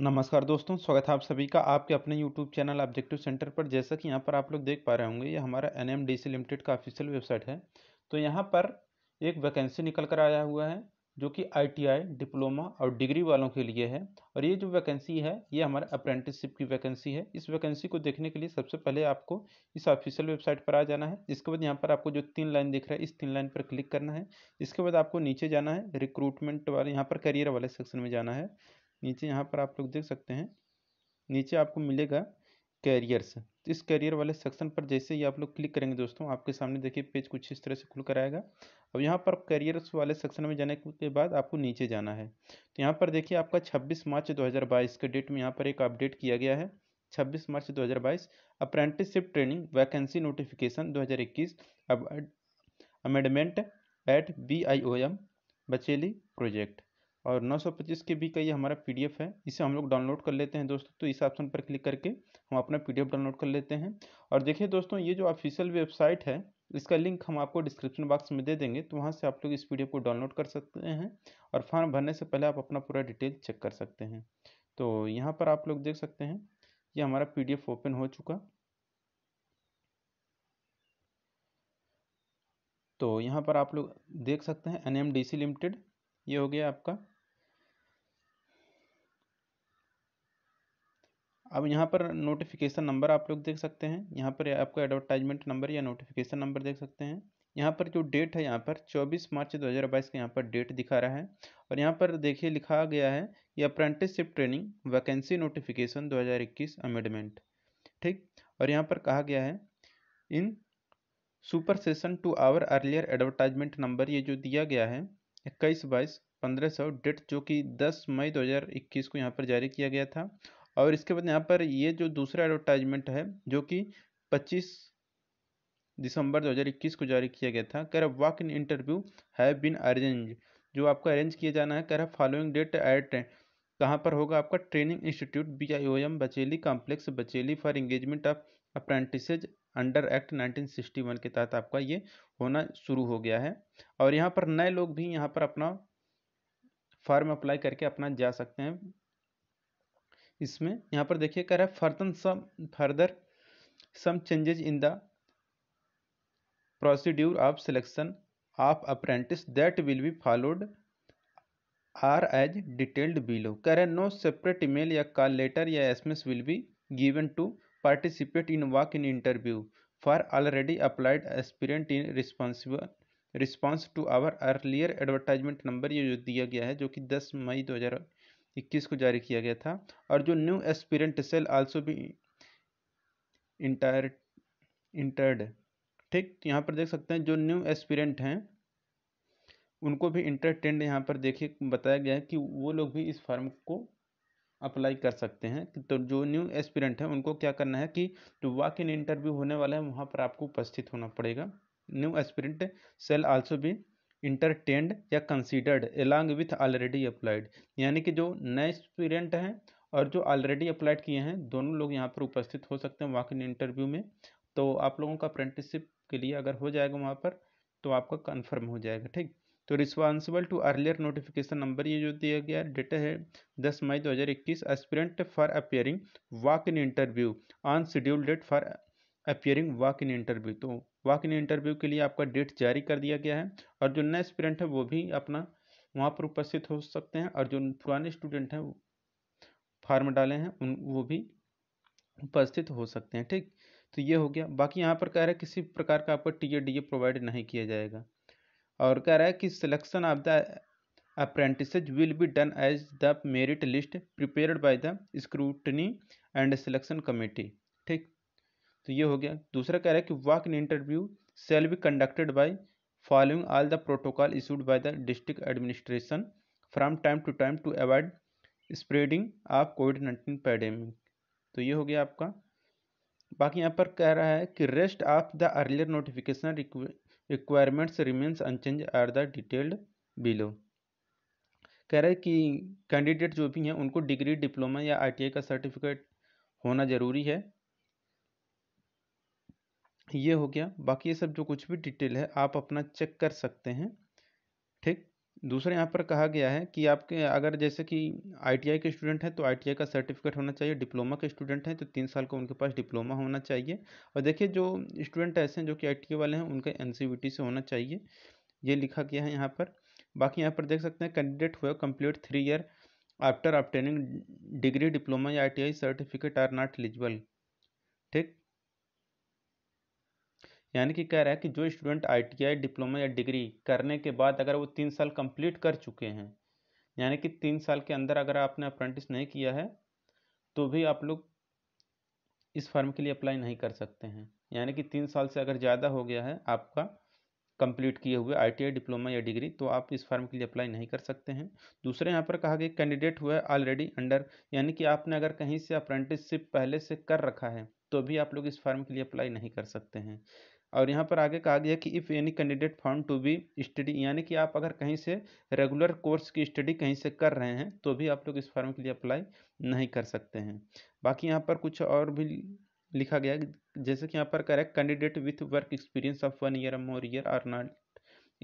नमस्कार दोस्तों स्वागत है आप सभी का आपके अपने यूट्यूब चैनल ऑब्जेक्टिव सेंटर पर जैसा कि यहाँ पर आप लोग देख पा रहे होंगे ये हमारा N M D C limited का ऑफिशियल वेबसाइट है तो यहाँ पर एक वैकेंसी निकल कर आया हुआ है जो कि आई टी आई डिप्लोमा और डिग्री वालों के लिए है और ये जो वैकेंसी है ये हमारा अप्रेंटिसशिप की वैकेंसी है इस वैकेंसी को देखने के लिए सबसे पहले आपको इस ऑफिशियल वेबसाइट पर आ जाना है इसके बाद यहाँ पर आपको जो तीन लाइन दिख रहा है इस तीन लाइन पर क्लिक करना है इसके बाद आपको नीचे जाना है रिक्रूटमेंट वाले यहाँ पर करियर वाले सेक्शन में जाना है नीचे यहाँ पर आप लोग देख सकते हैं नीचे आपको मिलेगा कैरियर्स तो इस कैरियर वाले सेक्शन पर जैसे ही आप लोग क्लिक करेंगे दोस्तों आपके सामने देखिए पेज कुछ इस तरह से खुल कर आएगा अब यहाँ पर कैरियर्स वाले सेक्शन में जाने के बाद आपको नीचे जाना है तो यहाँ पर देखिए आपका 26 मार्च 2022 के डेट में यहाँ पर एक अपडेट किया गया है 26 March 2022 apprenticeship training vacancy notification 2021 अब amendment at B I O M Bacheli project और 925 के बी का ये हमारा पीडीएफ है इसे हम लोग डाउनलोड कर लेते हैं दोस्तों तो इस ऑप्शन पर क्लिक करके हम अपना पीडीएफ डाउनलोड कर लेते हैं और देखिए दोस्तों ये जो ऑफिशियल वेबसाइट है इसका लिंक हम आपको डिस्क्रिप्शन बॉक्स में दे देंगे तो वहाँ से आप लोग इस पी को डाउनलोड कर सकते हैं और फॉर्म भरने से पहले आप अपना पूरा डिटेल चेक कर सकते हैं तो यहाँ पर आप लोग देख सकते हैं ये हमारा पी ओपन हो चुका तो यहाँ पर आप लोग देख सकते हैं N M D C limited ये हो गया आपका अब यहाँ पर नोटिफिकेशन नंबर आप लोग देख सकते हैं यहाँ पर आपको एडवर्टाइजमेंट नंबर या नोटिफिकेशन नंबर देख सकते हैं यहाँ पर जो डेट है यहाँ पर 24 मार्च 2022 का यहाँ पर डेट दिखा रहा है और यहाँ पर देखिए लिखा गया है ये apprenticeship training vacancy notification 2021 amendment ठीक और यहाँ पर कहा गया है in supersession to our earlier advertisement number ये जो दिया गया है इक्कीस बाईस पंद्रह सौ डेट जो कि दस मई इक्कीस को यहाँ पर जारी किया गया था और इसके बाद यहाँ पर ये जो दूसरा एडवर्टाइजमेंट है जो कि 25 दिसंबर 2021 को जारी किया गया था कर walk in interview have been arrange जो आपको अरेंज किया जाना है कर फॉलोइंग डेट एट कहाँ पर होगा आपका training institute B I O M Bacheli complex Bacheli for engagement of apprentices under act 1961 के तहत आपका ये होना शुरू हो गया है और यहाँ पर नए लोग भी यहाँ पर अपना फॉर्म अप्लाई करके अपना जा सकते हैं इसमें यहाँ पर देखिए कह रहा है further some further some changes in the procedure of selection of apprentice that will be followed are as detailed below कह रहे नो सेपरेट ईमेल या कॉल लेटर या SMS will be given to participate in walk in interview for already applied aspirants in responsible response to our earlier advertisement number ये जो दिया गया है जो कि 10 मई हजार इक्कीस को जारी किया गया था और जो न्यू एस्पिरेंट सेल आल्सो भी इंटायर इंटर्ड ठीक तो यहाँ पर देख सकते हैं जो न्यू एस्पिरेंट हैं उनको भी इंटरटेंड यहाँ पर देखिए बताया गया है कि वो लोग भी इस फॉर्म को अप्लाई कर सकते हैं तो जो न्यू एस्पिरेंट हैं उनको क्या करना है कि जो वॉक इन इंटरव्यू होने वाला है वहाँ पर आपको उपस्थित होना पड़ेगा न्यू एस्पिरेंट सेल आल्सो भी entertained or considered along with already applied यानी कि जो नए स्टूडेंट हैं और जो ऑलरेडी अप्लाइड किए हैं दोनों लोग यहाँ पर उपस्थित हो सकते हैं वॉक इन इंटरव्यू में तो आप लोगों का अप्रेंटिसशिप के लिए अगर हो जाएगा वहाँ पर तो आपका कन्फर्म हो जाएगा ठीक तो responsible to earlier notification number ये जो दिया गया डेटा है दस मई 2021 aspirant for appearing walk in interview on schedule date for appearing walk in interview तो वॉक इन इंटरव्यू के लिए आपका डेट जारी कर दिया गया है और जो नए स्टूडेंट हैं वो भी अपना वहाँ पर उपस्थित हो सकते हैं और जो पुराने स्टूडेंट हैं फार्म डाले हैं उन वो भी उपस्थित हो सकते हैं ठीक तो ये हो गया बाकी यहाँ पर कह रहा है किसी प्रकार का आपको T A D A provide नहीं किया जाएगा और कह रहा है कि selection of the apprentice will be done as the merit list prepared by the scrutiny and selection committee ठीक तो ये हो गया दूसरा कह रहा है कि walk in interview shall be conducted by following all the protocol issued by the district administration from time to time to avoid spreading of COVID nineteen pandemic तो ये हो गया आपका बाकी यहाँ पर कह रहा है कि rest of the earlier notification requirements remains unchanged are the detailed below कह रहा है कि कैंडिडेट जो भी हैं उनको डिग्री डिप्लोमा या आई का सर्टिफिकेट होना ज़रूरी है ये हो गया बाकी ये सब जो कुछ भी डिटेल है आप अपना चेक कर सकते हैं ठीक दूसरे यहाँ पर कहा गया है कि आपके अगर जैसे कि आईटीआई के स्टूडेंट हैं तो आईटीआई का सर्टिफिकेट होना चाहिए डिप्लोमा के स्टूडेंट हैं तो तीन साल का उनके पास डिप्लोमा होना चाहिए और देखिए जो स्टूडेंट ऐसे हैं जो कि आई वाले हैं उनका एन से होना चाहिए ये लिखा गया है यहाँ पर बाकी यहाँ पर देख सकते हैं कैंडिडेट हुए complete three year after obtaining degree diploma या I certificate are not eligible ठीक यानी कि कह रहा है कि जो स्टूडेंट आई डिप्लोमा या डिग्री करने के बाद अगर वो तीन साल कंप्लीट कर चुके हैं यानी कि तीन साल के अंदर अगर आपने अप्रेंटिस नहीं किया है तो भी आप लोग इस फर्म के लिए अप्लाई नहीं कर सकते हैं यानी कि तीन साल से अगर ज़्यादा हो गया है आपका कंप्लीट किए हुए आई डिप्लोमा या डिग्री तो आप इस फर्म के लिए अप्लाई नहीं कर सकते हैं दूसरे यहाँ पर कहा गया कैंडिडेट हुआ है ऑलरेडी अंडर यानी कि आपने अगर कहीं से अप्रेंटिसशिप पहले से कर रखा है तो भी आप लोग इस फॉर्म के लिए अप्लाई नहीं कर सकते हैं और यहाँ पर आगे कहा गया कि if any candidate found to be study यानी कि आप अगर कहीं से रेगुलर कोर्स की स्टडी कहीं से कर रहे हैं तो भी आप लोग इस फॉर्म के लिए अप्लाई नहीं कर सकते हैं बाकी यहाँ पर कुछ और भी लिखा गया जैसे कि यहाँ पर कह हैं candidate with work experience of one year more year are not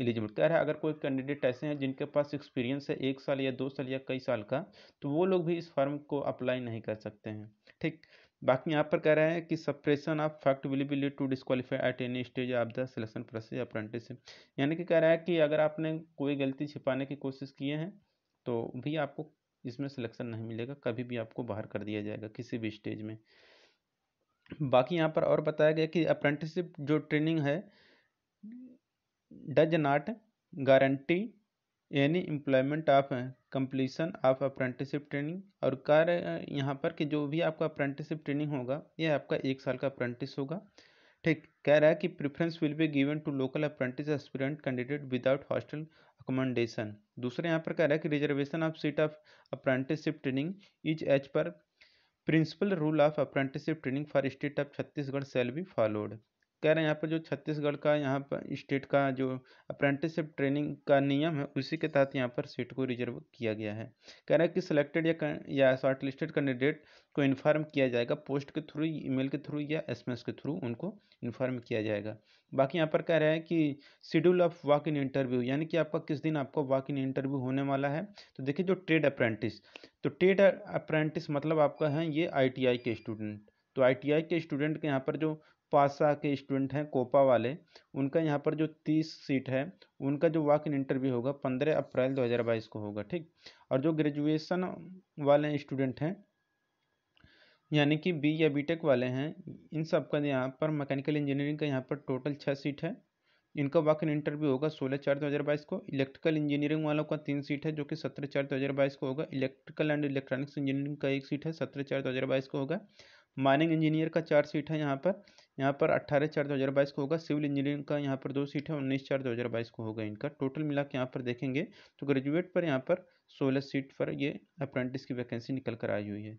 eligible कह रहा है अगर कोई कैंडिडेट ऐसे हैं जिनके पास एक्सपीरियंस है एक साल या दो साल या कई साल का तो वो लोग भी इस फॉर्म को अप्लाई नहीं कर सकते हैं ठीक बाकी यहाँ पर कह रहे हैं कि suppression of fact will be lead to disqualify at any stage of the selection process apprenticeship यानी कि कह रहा है कि अगर आपने कोई गलती छिपाने की कोशिश किए हैं तो भी आपको इसमें सिलेक्शन नहीं मिलेगा कभी भी आपको बाहर कर दिया जाएगा किसी भी स्टेज में बाकी यहाँ पर और बताया गया कि अप्रेंटिसशिप जो ट्रेनिंग है डज नॉट गारंटी यानी employment of completion of apprenticeship training और कार्य यहाँ पर कि जो भी आपका अप्रेंटिसिप ट्रेनिंग होगा यह आपका एक साल का अप्रेंटिस होगा ठीक कह रहा है कि preference will be given to local apprentice aspirant candidate without hostel accommodation दूसरे यहाँ पर कह रहा है कि reservation of seat of apprenticeship training is as per principle rule of apprenticeship training for state of Chhattisgarh shall be followed कह रहे हैं यहाँ पर जो छत्तीसगढ़ का यहाँ पर स्टेट का जो अप्रेंटिसशिप ट्रेनिंग का नियम है उसी के तहत यहाँ पर सीट को रिजर्व किया गया है कह रहे हैं कि सिलेक्टेड या या शॉर्टलिस्टेड कैंडिडेट को इन्फॉर्म किया जाएगा पोस्ट के थ्रू ईमेल के थ्रू या एसएमएस के थ्रू उनको इन्फॉर्म किया जाएगा बाकी यहाँ पर कह रहा है कि schedule of walk in interview यानी कि आपका किस दिन आपका वॉक इन इंटरव्यू होने वाला है तो देखिए जो ट्रेड अप्रेंटिस तो ट्रेड अप्रेंटिस मतलब आपका है ये आई के स्टूडेंट तो आई के स्टूडेंट के यहाँ पर जो पासा के स्टूडेंट हैं कोपा वाले उनका यहाँ पर जो तीस सीट है उनका जो वॉक इन इंटरव्यू होगा पंद्रह अप्रैल दो हज़ार बाईस को होगा ठीक और जो ग्रेजुएसन वाले स्टूडेंट हैं यानी कि बी या बीटेक वाले हैं इन सब का यहाँ पर मैकेनिकल इंजीनियरिंग का यहाँ पर टोटल छः सीट है इनका वॉक इन इंटरव्यू होगा सोलह चार दो हज़ार बाईस को इलेक्ट्रिकल इंजीनियरिंग वालों का तीन सीट है जो कि सत्रह चार दो हज़ार बाईस को होगा इलेक्ट्रिकल एंड इलेक्ट्रॉनिक्स इंजीनियरिंग का एक सीट है सत्रह चार दो हज़ार बाईस को होगा माइनिंग इंजीनियर का चार सीट है यहाँ पर यहाँ पर अट्ठारह चार दो हज़ार बाईस को होगा सिविल इंजीनियरिंग का यहाँ पर दो सीट है उन्नीस चार दो हज़ार बाईस को होगा इनका टोटल मिला के यहाँ पर देखेंगे तो ग्रेजुएट पर यहाँ पर सोलह सीट पर ये अप्रेंटिस की वैकेंसी निकल कर आई हुई है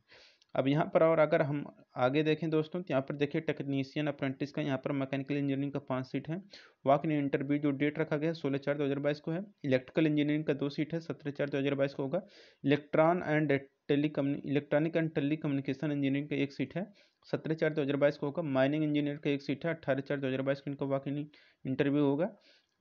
अब यहाँ पर और अगर हम आगे देखें दोस्तों तो यहाँ पर देखिए टेक्नीशियन अप्रेंटिस का यहाँ पर मैकेनिकल इंजीनियरिंग का पाँच सीट है वाक ने इंटरव्यू जो डेट रखा गया है सोलह चार दो हज़ार बाईस को है इलेक्ट्रिकल इंजीनियरिंग का दो सीट है सत्रह चार दो हज़ार बाईस को होगा electron and tele electronic and telecommunication engineering का एक सीट है सत्रह चार दो हज़ार बाईस को होगा माइनिंग इंजीनियर का एक सीट है अट्ठारह चार दो हज़ार बाईस को इनको वॉक इंटरव्यू होगा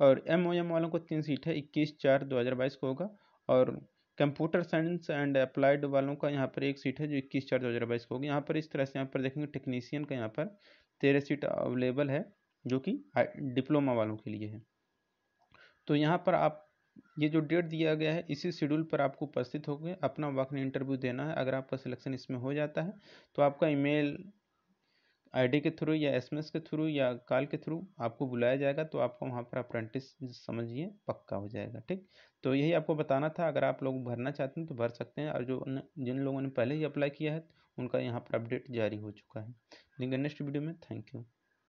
और एम ओ एम वालों को तीन सीट है इक्कीस चार दो हज़ार बाईस को होगा और कंप्यूटर साइंस एंड अप्लाइड वालों का यहाँ पर एक सीट है जो इक्कीस चार दो हज़ार बाईस को होगी यहाँ पर इस तरह से यहाँ पर देखेंगे टेक्नीसियन का यहाँ पर तेरह सीट अवेलेबल है जो कि डिप्लोमा वालों के लिए है तो यहाँ पर आप ये जो डेट दिया गया है इसी शेड्यूल पर आपको उपस्थित हो गए अपना वक्त इंटरव्यू देना है अगर आपका सिलेक्शन इसमें हो जाता है तो आपका ईमेल आईडी के थ्रू या एसएमएस के थ्रू या कॉल के थ्रू आपको बुलाया जाएगा तो आपको वहाँ पर अप्रेंटिस समझिए पक्का हो जाएगा ठीक तो यही आपको बताना था अगर आप लोग भरना चाहते हैं तो भर सकते हैं और जो जिन लोगों ने पहले ही अप्लाई किया है उनका यहाँ पर अपडेट जारी हो चुका है लेकिन नेक्स्ट वीडियो में थैंक यू